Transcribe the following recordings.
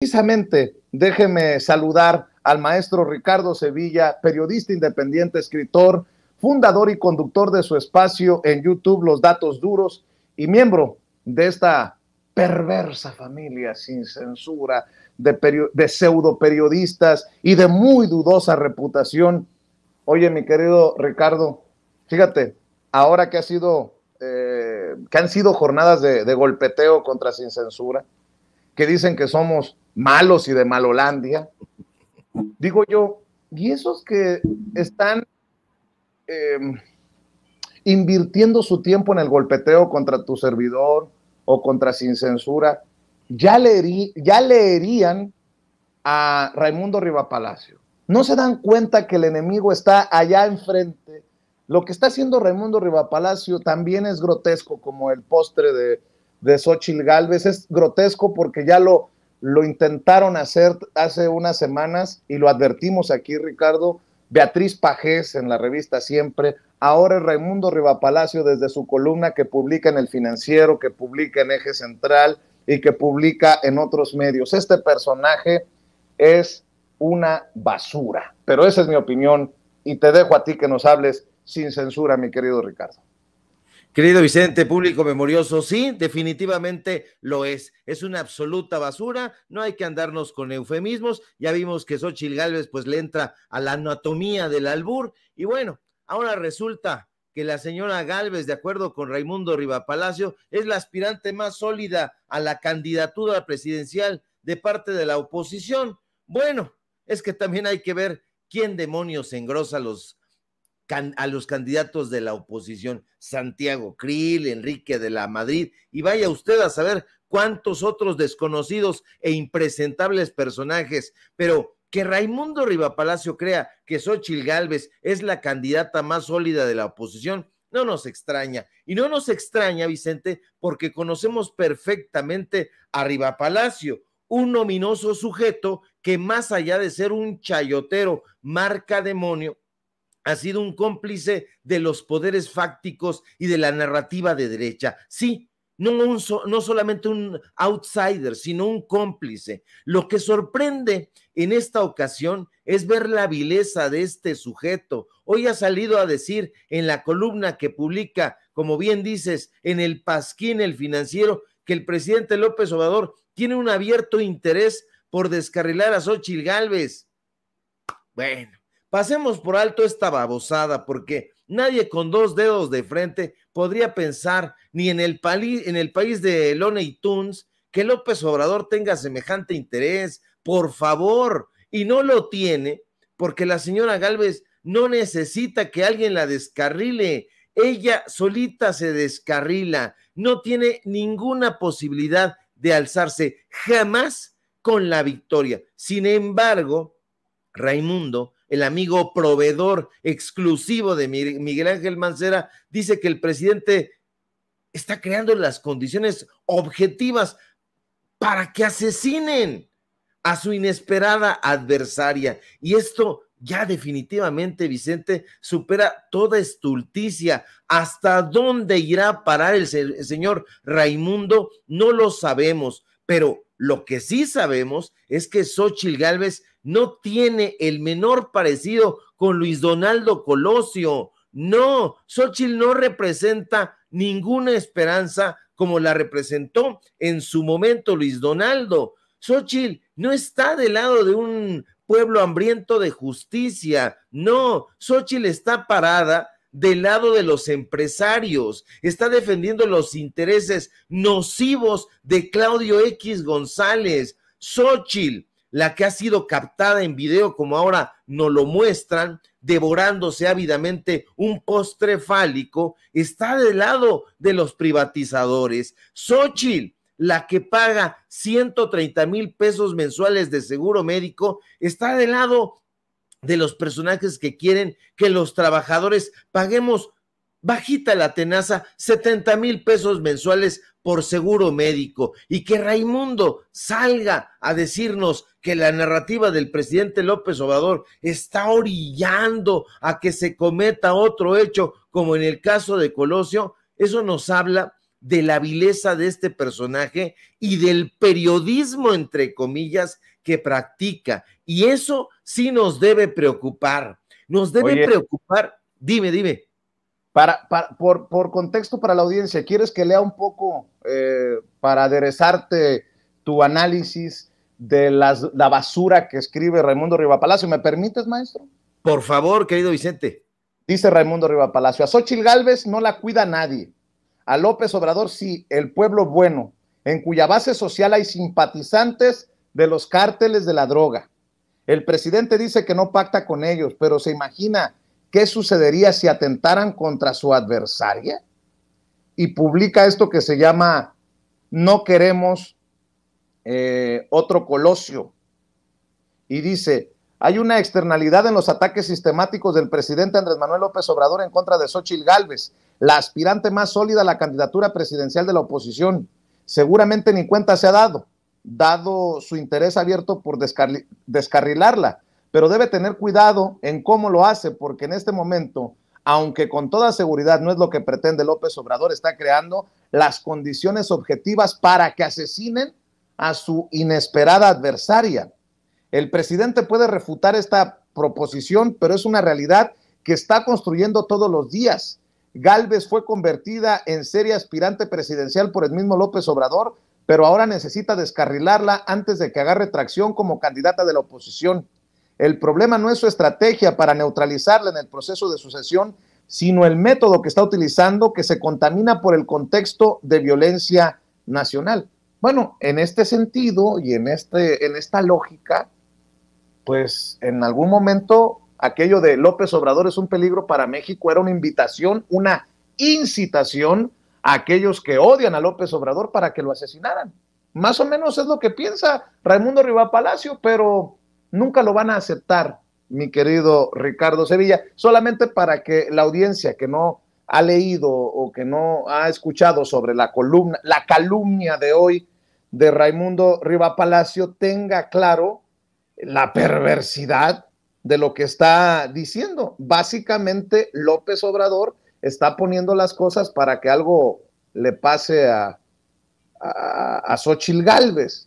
Precisamente, déjeme saludar al maestro Ricardo Sevilla, periodista independiente, escritor, fundador y conductor de su espacio en YouTube Los Datos Duros y miembro de esta perversa familia sin censura de, pseudo periodistas y de muy dudosa reputación. Oye, mi querido Ricardo, fíjate, ahora que ha sido, eh, que han sido jornadas de golpeteo contra sin censura, que dicen que somos malos y de Malolandia, digo yo, y esos que están em, invirtiendo su tiempo en el golpeteo contra tu servidor o contra sin censura, ya, ya leerían a Raimundo Palacio. No se dan cuenta que el enemigo está allá enfrente. Lo que está haciendo Raimundo Palacio también es grotesco, como el postre de de Xochitl Galvez. Es grotesco porque ya lo, lo intentaron hacer hace unas semanas y lo advertimos aquí, Ricardo. Beatriz Pajés en la revista Siempre, ahora es Raimundo Rivapalacio desde su columna que publica en El Financiero, que publica en Eje Central y que publica en otros medios. Este personaje es una basura, pero esa es mi opinión y te dejo a ti que nos hables sin censura, mi querido Ricardo. Querido Vicente, público memorioso, sí, definitivamente lo es. Es una absoluta basura, no hay que andarnos con eufemismos. Ya vimos que Xochitl Gálvez pues le entra a la anatomía del albur y bueno, ahora resulta que la señora Gálvez, de acuerdo con Raimundo Rivapalacio, es la aspirante más sólida a la candidatura presidencial de parte de la oposición. Bueno, es que también hay que ver quién demonios engrosa los a los candidatos de la oposición, Santiago Krill, Enrique de la Madrid, y vaya usted a saber cuántos otros desconocidos e impresentables personajes, pero que Raimundo Rivapalacio crea que Xochil Gálvez es la candidata más sólida de la oposición, no nos extraña. Y no nos extraña, Vicente, porque conocemos perfectamente a Palacio un ominoso sujeto que más allá de ser un chayotero marca demonio, ha sido un cómplice de los poderes fácticos y de la narrativa de derecha. Sí, no, un no solamente un outsider, sino un cómplice. Lo que sorprende en esta ocasión es ver la vileza de este sujeto. Hoy ha salido a decir en la columna que publica, como bien dices, en el Pasquín, el financiero, que el presidente López Obrador tiene un abierto interés por descarrilar a Xochitl Gálvez. Bueno, Pasemos por alto esta babosada porque nadie con dos dedos de frente podría pensar ni en el, en el país de Loney Tunes que López Obrador tenga semejante interés, por favor, y no lo tiene porque la señora Galvez no necesita que alguien la descarrile, ella solita se descarrila, no tiene ninguna posibilidad de alzarse jamás con la victoria. Sin embargo, Raimundo el amigo proveedor exclusivo de Miguel Ángel Mancera, dice que el presidente está creando las condiciones objetivas para que asesinen a su inesperada adversaria. Y esto ya definitivamente, Vicente, supera toda estulticia. ¿Hasta dónde irá a parar el, señor Raimundo? No lo sabemos, pero lo que sí sabemos es que Xochil Gálvez no tiene el menor parecido con Luis Donaldo Colosio. No, Xochitl no representa ninguna esperanza como la representó en su momento Luis Donaldo. Xochitl no está del lado de un pueblo hambriento de justicia. No, Xochitl está parada del lado de los empresarios, está defendiendo los intereses nocivos de Claudio X González. Xochitl la que ha sido captada en video, como ahora nos lo muestran, devorándose ávidamente un postre fálico, está del lado de los privatizadores. Xochitl, la que paga 130 mil pesos mensuales de seguro médico, está del lado de los personajes que quieren que los trabajadores paguemos bajita la tenaza, 70 mil pesos mensuales por seguro médico y que Raimundo salga a decirnos que la narrativa del presidente López Obrador está orillando a que se cometa otro hecho como en el caso de Colosio, eso nos habla de la vileza de este personaje y del periodismo, entre comillas, que practica. Y eso sí nos debe preocupar. Nos debe preocupar. Dime, dime. Para, por, contexto para la audiencia, ¿quieres que lea un poco eh, para aderezarte tu análisis de la basura que escribe Raimundo Palacio? ¿Me permites, maestro? Por favor, querido Vicente. Dice Raimundo Palacio, a Xochil Gálvez no la cuida nadie. A López Obrador sí, el pueblo bueno, en cuya base social hay simpatizantes de los cárteles de la droga. El presidente dice que no pacta con ellos, pero se imagina qué sucedería si atentaran contra su adversaria y publica esto que se llama No queremos eh, otro colosio. Y dice, hay una externalidad en los ataques sistemáticos del presidente Andrés Manuel López Obrador en contra de Xochitl Gálvez, la aspirante más sólida a la candidatura presidencial de la oposición. Seguramente ni cuenta se ha dado, dado su interés abierto por descarrilarla pero debe tener cuidado en cómo lo hace, porque en este momento, aunque con toda seguridad no es lo que pretende López Obrador, está creando las condiciones objetivas para que asesinen a su inesperada adversaria. El presidente puede refutar esta proposición, pero es una realidad que está construyendo todos los días. Galvez fue convertida en seria aspirante presidencial por el mismo López Obrador, pero ahora necesita descarrilarla antes de que agarre tracción como candidata de la oposición. El problema no es su estrategia para neutralizarla en el proceso de sucesión, sino el método que está utilizando que se contamina por el contexto de violencia nacional. Bueno, en este sentido y en, este, en esta lógica, pues en algún momento aquello de López Obrador es un peligro para México era una invitación, una incitación a aquellos que odian a López Obrador para que lo asesinaran. Más o menos es lo que piensa Raimundo Riva Palacio, pero Nunca lo van a aceptar, mi querido Ricardo Sevilla, solamente para que la audiencia que no ha leído o que no ha escuchado sobre la columna, la calumnia de hoy de Raimundo Riva Palacio tenga claro la perversidad de lo que está diciendo. Básicamente, López Obrador está poniendo las cosas para que algo le pase a, a, a Xochil Gálvez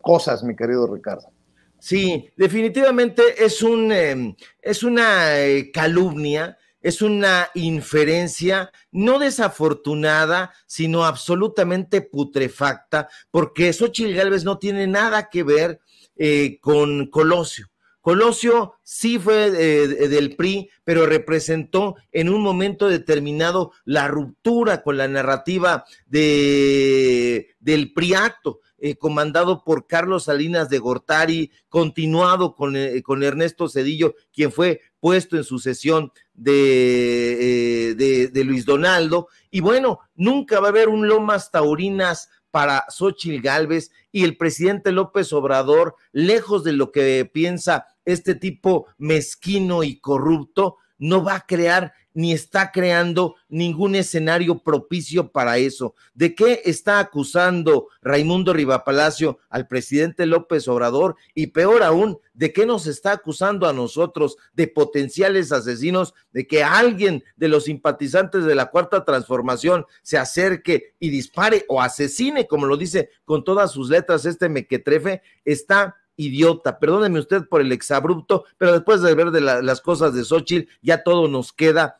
cosas, mi querido Ricardo. Sí, definitivamente es, un, em, es una eh, calumnia, es una inferencia no desafortunada, sino absolutamente putrefacta, porque Xochitl Gálvez no tiene nada que ver eh, con Colosio. Colosio sí fue eh, del PRI, pero representó en un momento determinado la ruptura con la narrativa de, del acto eh, comandado por Carlos Salinas de Gortari, continuado con, eh, Ernesto Cedillo, quien fue puesto en sucesión eh, de, de, Luis Donaldo. Y bueno, nunca va a haber un Lomas Taurinas para Xochitl Galvez y el presidente López Obrador, lejos de lo que piensa este tipo mezquino y corrupto, no va a crear ni está creando ningún escenario propicio para eso. ¿De qué está acusando Raimundo Rivapalacio al presidente López Obrador? Y peor aún, ¿de qué nos está acusando a nosotros de potenciales asesinos? ¿De que alguien de los simpatizantes de la Cuarta Transformación se acerque y dispare o asesine, como lo dice con todas sus letras este mequetrefe? Está idiota. Perdóneme usted por el exabrupto, pero después de ver de las cosas de Xochitl, ya todo nos queda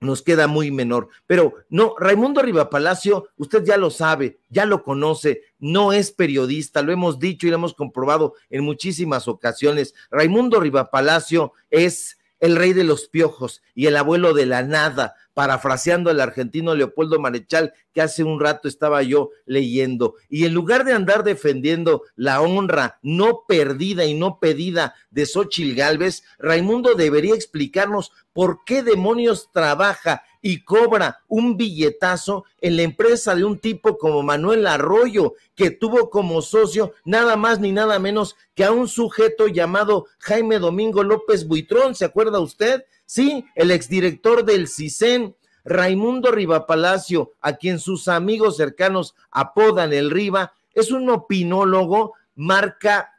nos queda muy menor. Pero no, Raimundo Rivapalacio, usted ya lo sabe, ya lo conoce, no es periodista, lo hemos dicho y lo hemos comprobado en muchísimas ocasiones. Raimundo Palacio es el rey de los piojos y el abuelo de la nada parafraseando al argentino Leopoldo Marechal, que hace un rato estaba yo leyendo. Y en lugar de andar defendiendo la honra no perdida y no pedida de Xochil Gálvez, Raimundo debería explicarnos por qué demonios trabaja y cobra un billetazo en la empresa de un tipo como Manuel Arroyo, que tuvo como socio nada más ni nada menos que a un sujeto llamado Jaime Domingo López Buitrón, ¿se acuerda usted? Sí, el exdirector del CISEN, Raimundo Riva Palacio, a quien sus amigos cercanos apodan el Riva, es un opinólogo marca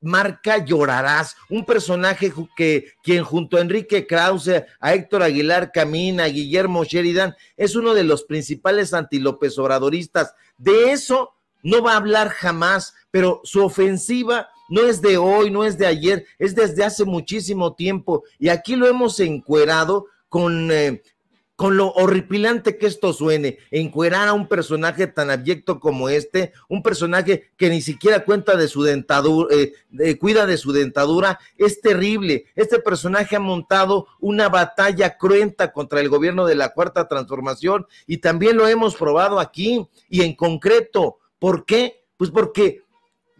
marca Llorarás, un personaje que quien junto a Enrique Krause, a Héctor Aguilar Camina, a Guillermo Sheridan, es uno de los principales antilópez obradoristas. De eso no va a hablar jamás, pero su ofensiva no es de hoy, no es de ayer, es desde hace muchísimo tiempo. Y aquí lo hemos encuerado con, eh, con lo horripilante que esto suene, encuerar a un personaje tan abyecto como este, un personaje que ni siquiera cuenta de su dentadura, eh, cuida de su dentadura, es terrible. Este personaje ha montado una batalla cruenta contra el gobierno de la Cuarta Transformación y también lo hemos probado aquí y en concreto. ¿Por qué? Pues porque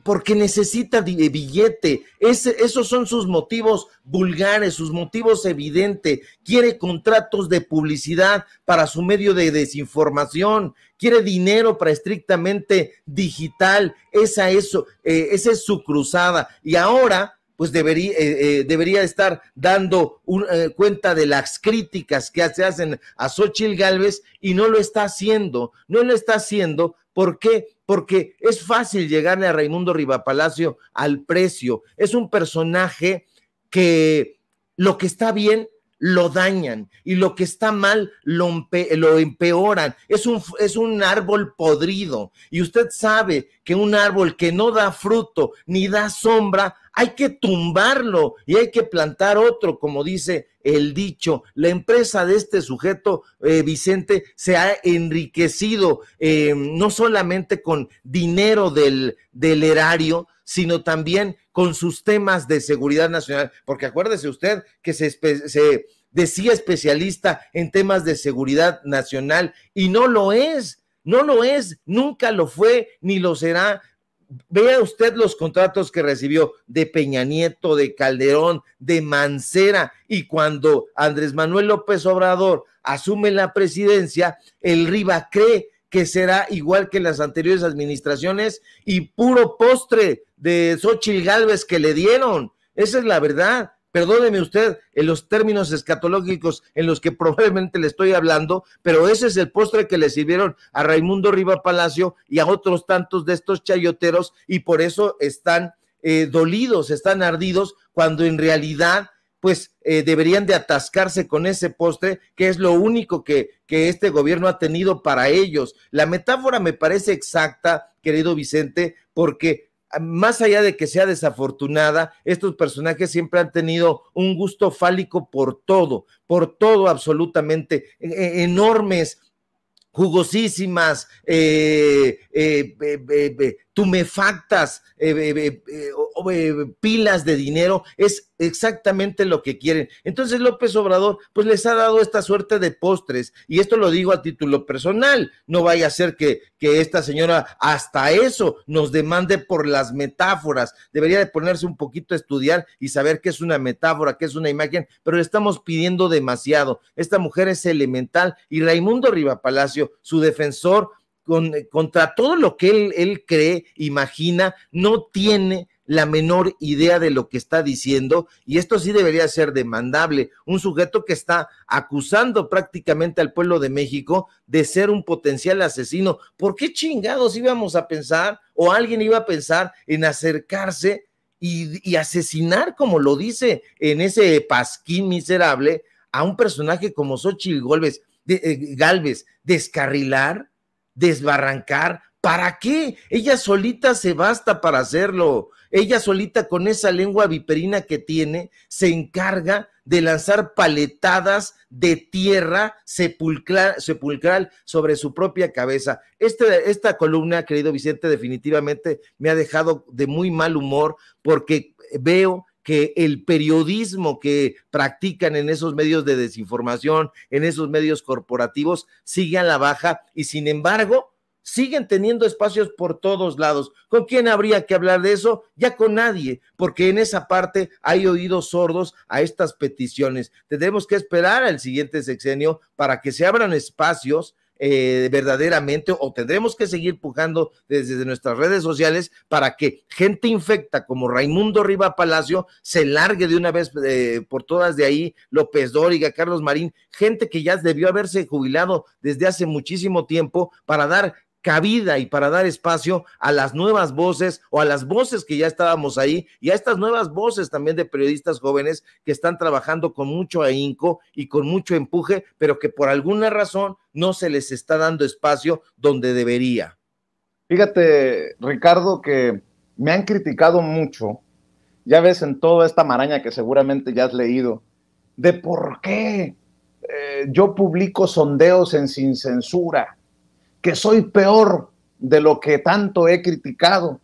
porque necesita eh, billete. esos son sus motivos vulgares, sus motivos evidentes. Quiere contratos de publicidad para su medio de desinformación, quiere dinero para estrictamente digital. Esa es, eh, es su cruzada. Y ahora pues debería, eh, debería, estar dando cuenta de las críticas que se hacen a Xochitl Galvez y no lo está haciendo, no lo está haciendo ¿Por qué? Porque es fácil llegarle a Raimundo Rivapalacio al precio. Es un personaje que lo que está bien lo dañan y lo que está mal lo, lo empeoran. Es un, es un árbol podrido y usted sabe que un árbol que no da fruto ni da sombra, hay que tumbarlo y hay que plantar otro, como dice el dicho. La empresa de este sujeto, eh, Vicente, se ha enriquecido eh, no solamente con dinero del, del erario, sino también con sus temas de seguridad nacional, porque acuérdese usted que se, decía especialista en temas de seguridad nacional y no lo es, no lo es, nunca lo fue ni lo será. Vea usted los contratos que recibió de Peña Nieto, de Calderón, de Mancera y cuando Andrés Manuel López Obrador asume la presidencia, el Riva cree que será igual que las anteriores administraciones y puro postre de Xochitl Galvez que le dieron. Esa es la verdad. Perdóneme usted en los términos escatológicos en los que probablemente le estoy hablando, pero ese es el postre que le sirvieron a Raimundo Riva Palacio y a otros tantos de estos chayoteros y por eso están eh, dolidos, están ardidos, cuando en realidad pues eh, deberían de atascarse con ese postre, que es lo único que, que este gobierno ha tenido para ellos. La metáfora me parece exacta, querido Vicente, porque ah, más allá de que sea desafortunada, estos personajes siempre han tenido un gusto fálico por todo, por todo absolutamente, e-, e-, enormes jugosísimas, eh, eh, tumefactas, eh, eh, eh, pilas de dinero, es exactamente lo que quieren. Entonces López Obrador, pues les ha dado esta suerte de postres, y esto lo digo a título personal, no vaya a ser que, que esta señora hasta eso nos demande por las metáforas, debería de ponerse un poquito a estudiar y saber qué es una metáfora, qué es una imagen, pero le estamos pidiendo demasiado. Esta mujer es elemental y Raimundo Riva Palacio, su defensor, contra todo lo que él, cree, imagina, no tiene la menor idea de lo que está diciendo y esto sí debería ser demandable. Un sujeto que está acusando prácticamente al pueblo de México de ser un potencial asesino. ¿Por qué chingados íbamos a pensar o alguien iba a pensar en acercarse y, asesinar, como lo dice en ese pasquín miserable, a un personaje como Xochitl de, eh, Galvez, descarrilar? desbarrancar. ¿Para qué? Ella solita se basta para hacerlo. Ella solita con esa lengua viperina que tiene se encarga de lanzar paletadas de tierra sepulcral, sepulcral sobre su propia cabeza. Este, esta columna, querido Vicente, definitivamente me ha dejado de muy mal humor porque veo que el periodismo que practican en esos medios de desinformación, en esos medios corporativos, sigue a la baja y sin embargo siguen teniendo espacios por todos lados. ¿Con quién habría que hablar de eso? Ya con nadie, porque en esa parte hay oídos sordos a estas peticiones. Tendremos que esperar al siguiente sexenio para que se abran espacios eh, verdaderamente o tendremos que seguir pujando desde nuestras redes sociales para que gente infecta como Raimundo Riva Palacio se largue de una vez eh, por todas de ahí, López Dóriga, Carlos Marín, gente que ya debió haberse jubilado desde hace muchísimo tiempo para dar cabida y para dar espacio a las nuevas voces o a las voces que ya estábamos ahí y a estas nuevas voces también de periodistas jóvenes que están trabajando con mucho ahínco y con mucho empuje, pero que por alguna razón no se les está dando espacio donde debería. Fíjate, Ricardo, que me han criticado mucho, ya ves en toda esta maraña que seguramente ya has leído, de por qué eh, yo publico sondeos en sin censura que soy peor de lo que tanto he criticado.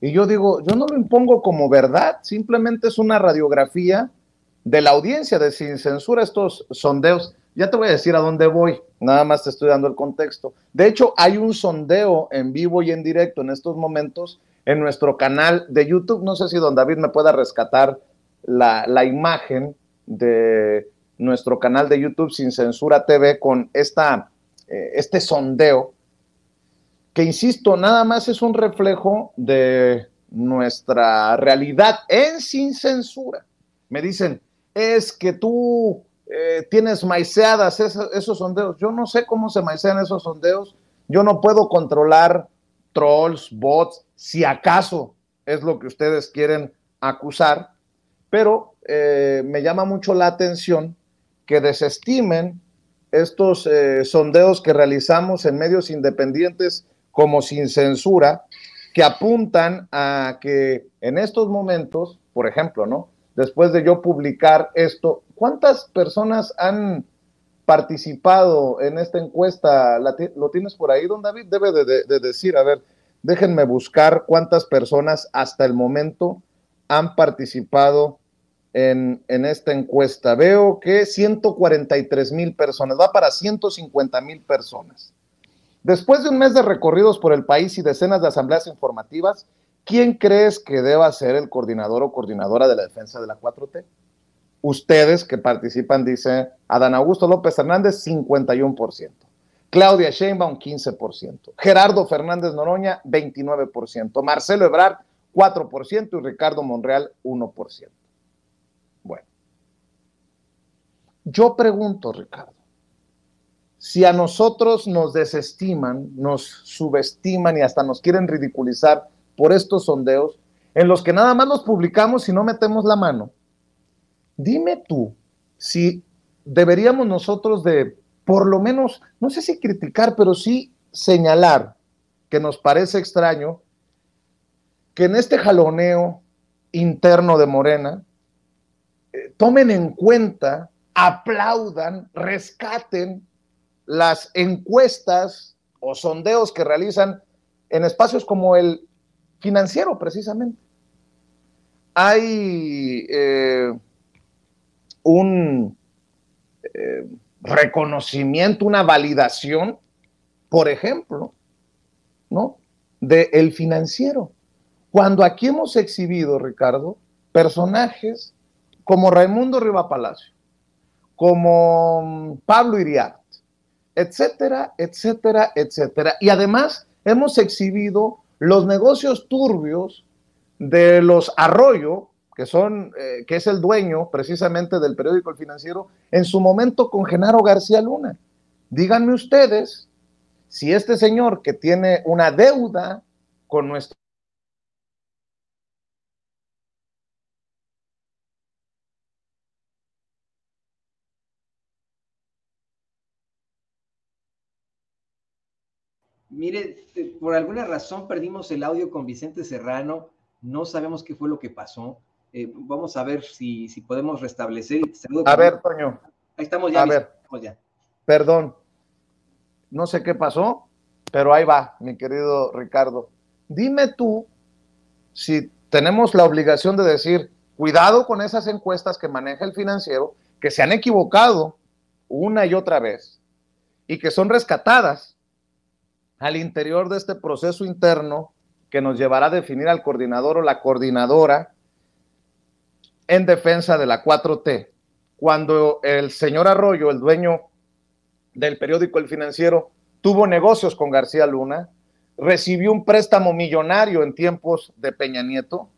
Y yo digo, yo no lo impongo como verdad, simplemente es una radiografía de la audiencia de Sin Censura estos sondeos. Ya te voy a decir a dónde voy, nada más te estoy dando el contexto. De hecho, hay un sondeo en vivo y en directo en estos momentos en nuestro canal de YouTube. No sé si don David me pueda rescatar la, imagen de nuestro canal de YouTube Sin Censura TV con esta eh, este sondeo, que insisto, nada más es un reflejo de nuestra realidad en sin censura. Me dicen, es que tú eh, tienes maiceadas esos, sondeos. Yo no sé cómo se maicean esos sondeos. Yo no puedo controlar trolls, bots, si acaso es lo que ustedes quieren acusar, pero eh, me llama mucho la atención que desestimen estos eh, sondeos que realizamos en medios independientes como sin censura, que apuntan a que en estos momentos, por ejemplo, ¿no? Después de yo publicar esto, ¿cuántas personas han participado en esta encuesta? ¿Lo tienes por ahí, don David? Debe de, de decir, a ver, déjenme buscar cuántas personas hasta el momento han participado en, esta encuesta. Veo que 143 mil personas, va para 150 mil personas. Después de un mes de recorridos por el país y decenas de asambleas informativas, ¿quién crees que deba ser el coordinador o coordinadora de la defensa de la 4T? Ustedes que participan, dice Adán Augusto López Hernández, 51%. Claudia Sheinbaum, 15%. Gerardo Fernández Noroña, 29%. Marcelo Ebrard, 4%. Y Ricardo Monreal, 1%. Yo pregunto, Ricardo, si a nosotros nos desestiman, nos subestiman y hasta nos quieren ridiculizar por estos sondeos, en los que nada más los publicamos y no metemos la mano, dime tú si deberíamos nosotros de, por lo menos, no sé si criticar, pero sí señalar que nos parece extraño que en este jaloneo interno de Morena eh, tomen en cuenta aplaudan, rescaten las encuestas o sondeos que realizan en espacios como el financiero, precisamente. Hay eh, un eh, reconocimiento, una validación, por ejemplo, ¿no? De el financiero. Cuando aquí hemos exhibido, Ricardo, personajes como Raimundo Riva Palacio, como mm, Pablo Iriart, etcétera, etcétera, etcétera. Y además hemos exhibido los negocios turbios de los Arroyo, que, son, eh, que es el dueño precisamente del periódico El Financiero, en su momento con Genaro García Luna. Díganme ustedes si este señor que tiene una deuda con nuestro Mire, este, por alguna razón perdimos el audio con Vicente Serrano, no sabemos qué fue lo que pasó. Eh, vamos a ver si, podemos restablecer. a ver, Toño. Ahí estamos ya. ver. Estamos ya. Perdón. No sé qué pasó, pero ahí va, mi querido Ricardo. Dime tú si tenemos la obligación de decir, cuidado con esas encuestas que maneja el financiero, que se han equivocado una y otra vez y que son rescatadas al interior de este proceso interno que nos llevará a definir al coordinador o la coordinadora en defensa de la 4T. Cuando el señor Arroyo, el dueño del periódico El Financiero, tuvo negocios con García Luna, recibió un préstamo millonario en tiempos de Peña Nieto,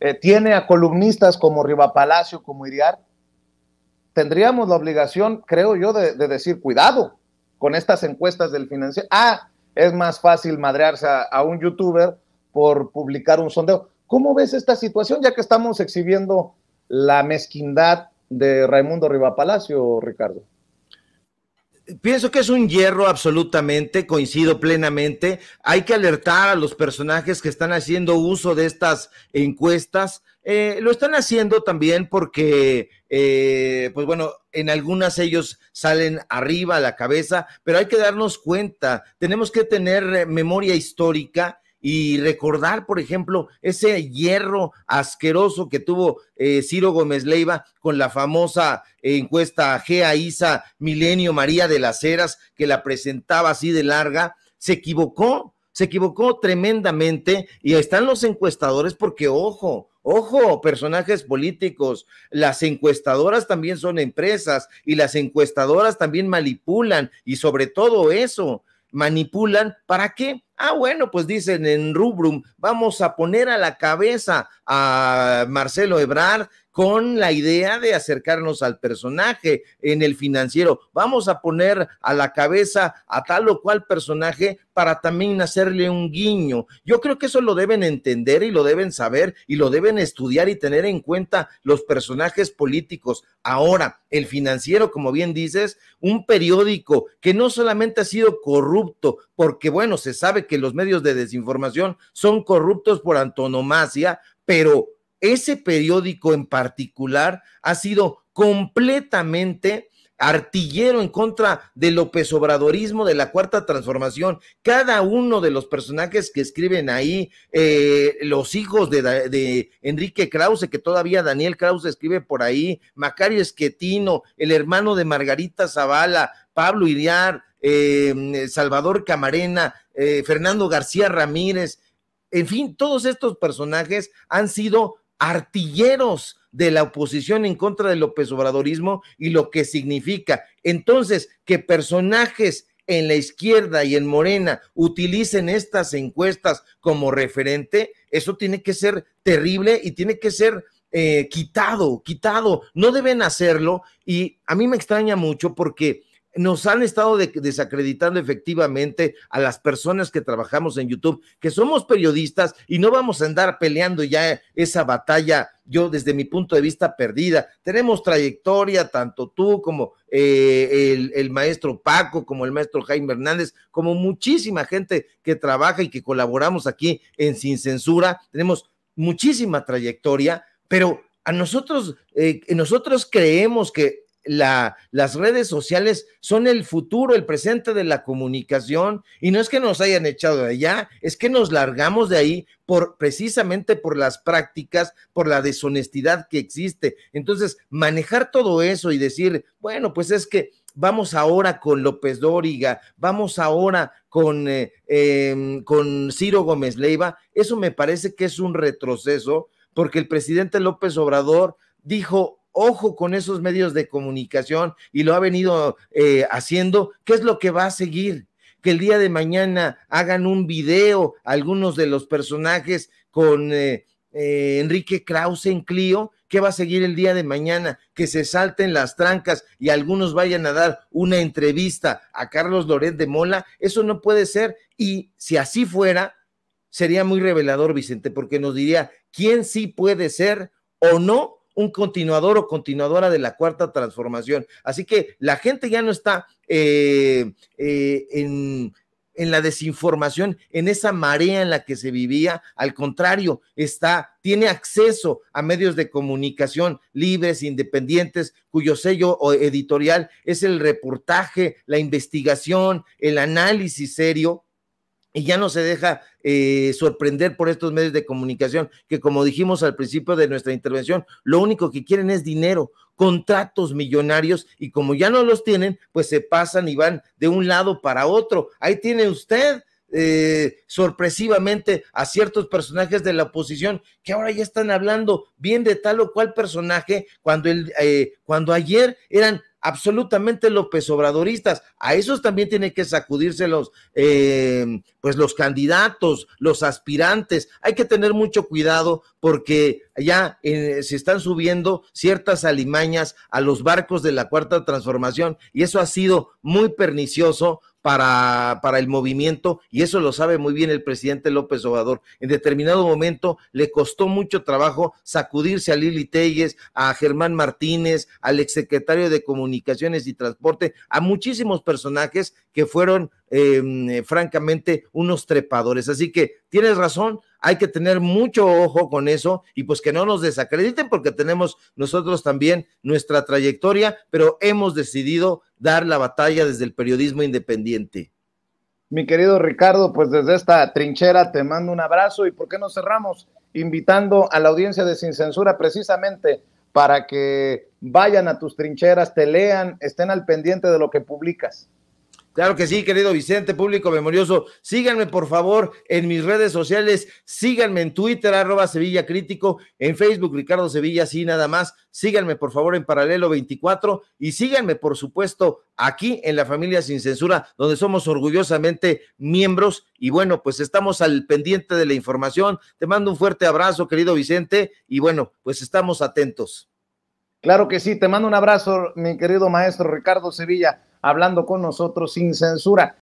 eh, tiene a columnistas como Riva Palacio, como Iriar, tendríamos la obligación, creo yo, de decir, cuidado, con estas encuestas del financiero. Ah, es más fácil madrearse a, un youtuber por publicar un sondeo. ¿Cómo ves esta situación, ya que estamos exhibiendo la mezquindad de Raimundo Rivapalacio, Ricardo? Pienso que es un hierro absolutamente, coincido plenamente. Hay que alertar a los personajes que están haciendo uso de estas encuestas eh, lo están haciendo también porque, eh, pues bueno, en algunas ellos salen arriba a la cabeza, pero hay que darnos cuenta, tenemos que tener eh, memoria histórica y recordar, por ejemplo, ese hierro asqueroso que tuvo Ciro Gómez Leiva con la famosa encuesta Gea Isa Milenio María de las Heras, que la presentaba así de larga, se equivocó, se equivocó tremendamente y ahí están los encuestadores porque, ojo, Ojo, personajes políticos, las encuestadoras también son empresas y las encuestadoras también manipulan y sobre todo eso, manipulan para qué? Ah, bueno, pues dicen en Rubrum, vamos a poner a la cabeza a Marcelo Ebrard con la idea de acercarnos al personaje en el financiero. Vamos a poner a la cabeza a tal o cual personaje para también hacerle un guiño. Yo creo que eso lo deben entender y lo deben saber y lo deben estudiar y tener en cuenta los personajes políticos. Ahora, el financiero, como bien dices, un periódico que no solamente ha sido corrupto, porque bueno, se sabe que los medios de desinformación son corruptos por antonomasia, pero ese periódico en particular ha sido completamente artillero en contra del López Obradorismo, de la Cuarta Transformación. Cada uno de los personajes que escriben ahí, eh, los hijos de, Enrique Krause, que todavía Daniel Krause escribe por ahí, Macario Esquetino, el hermano de Margarita Zavala, Pablo Iriar, em, Salvador Camarena, eh, Fernando García Ramírez, en fin, todos estos personajes han sido artilleros de la oposición en contra del López Obradorismo y lo que significa. Entonces, que personajes en la izquierda y en Morena utilicen estas encuestas como referente, eso tiene que ser terrible y tiene que ser eh, quitado, quitado. No deben hacerlo y a mí me extraña mucho porque nos han estado desacreditando efectivamente a las personas que trabajamos en YouTube, que somos periodistas y no vamos a andar peleando ya esa batalla, yo desde mi punto de vista perdida. Tenemos trayectoria, tanto tú como eh, el, maestro Paco, como el maestro Jaime Hernández, como muchísima gente que trabaja y que colaboramos aquí en Sin Censura. Tenemos muchísima trayectoria, pero a nosotros, eh, nosotros creemos que las redes sociales son el futuro, el presente de la comunicación, y no es que nos hayan echado de allá, es que nos largamos de ahí por, precisamente por las prácticas, por la deshonestidad que existe. Entonces, manejar todo eso y decir, bueno, pues es que vamos ahora con López Dóriga, vamos ahora con, eh, em, con Ciro Gómez Leiva, eso me parece que es un retroceso, porque el presidente López Obrador dijo ojo con esos medios de comunicación y lo ha venido eh, haciendo, ¿qué es lo que va a seguir? Que el día de mañana hagan un video algunos de los personajes con eh, eh, Enrique Krause en Clio, ¿qué va a seguir el día de mañana? Que se salten las trancas y algunos vayan a dar una entrevista a Carlos Loret de Mola, eso no puede ser y si así fuera, sería muy revelador, Vicente, porque nos diría quién sí puede ser o no un continuador o continuadora de la cuarta transformación. Así que la gente ya no está eh, eh, en, la desinformación, en esa marea en la que se vivía, al contrario, está, tiene acceso a medios de comunicación libres, independientes, cuyo sello editorial es el reportaje, la investigación, el análisis serio, y ya no se deja eh, sorprender por estos medios de comunicación que, como dijimos al principio de nuestra intervención, lo único que quieren es dinero, contratos millonarios y como ya no los tienen, pues se pasan y van de un lado para otro. Ahí tiene usted. Eh, sorpresivamente a ciertos personajes de la oposición que ahora ya están hablando bien de tal o cual personaje cuando, eh, cuando ayer eran absolutamente López Obradoristas. A esos también tienen que sacudirse los, eh, pues los candidatos, los aspirantes. Hay que tener mucho cuidado porque ya eh, se están subiendo ciertas alimañas a los barcos de la cuarta transformación y eso ha sido muy pernicioso para, el movimiento y eso lo sabe muy bien el presidente López Obrador. En determinado momento le costó mucho trabajo sacudirse a Lili Telles, a Germán Martínez, al exsecretario de Comunicaciones y Transporte, a muchísimos personajes que fueron em, eh, francamente unos trepadores. Así que tienes razón, hay que tener mucho ojo con eso y pues que no nos desacrediten porque tenemos nosotros también nuestra trayectoria, pero hemos decidido dar la batalla desde el periodismo independiente. Mi querido Ricardo, pues desde esta trinchera te mando un abrazo y por qué no cerramos invitando a la audiencia de Sin Censura precisamente para que vayan a tus trincheras, te lean, estén al pendiente de lo que publicas. Claro que sí, querido Vicente, público memorioso. Síganme, por favor, en mis redes sociales. Síganme en Twitter, arroba Sevilla Crítico, en Facebook, Ricardo Sevilla, así nada más. Síganme, por favor, en Paralelo 24 y síganme, por supuesto, aquí en la familia Sin Censura, donde somos orgullosamente miembros. Y bueno, pues estamos al pendiente de la información. Te mando un fuerte abrazo, querido Vicente, y bueno, pues estamos atentos. Claro que sí, te mando un abrazo, mi querido maestro Ricardo Sevilla hablando con nosotros sin censura.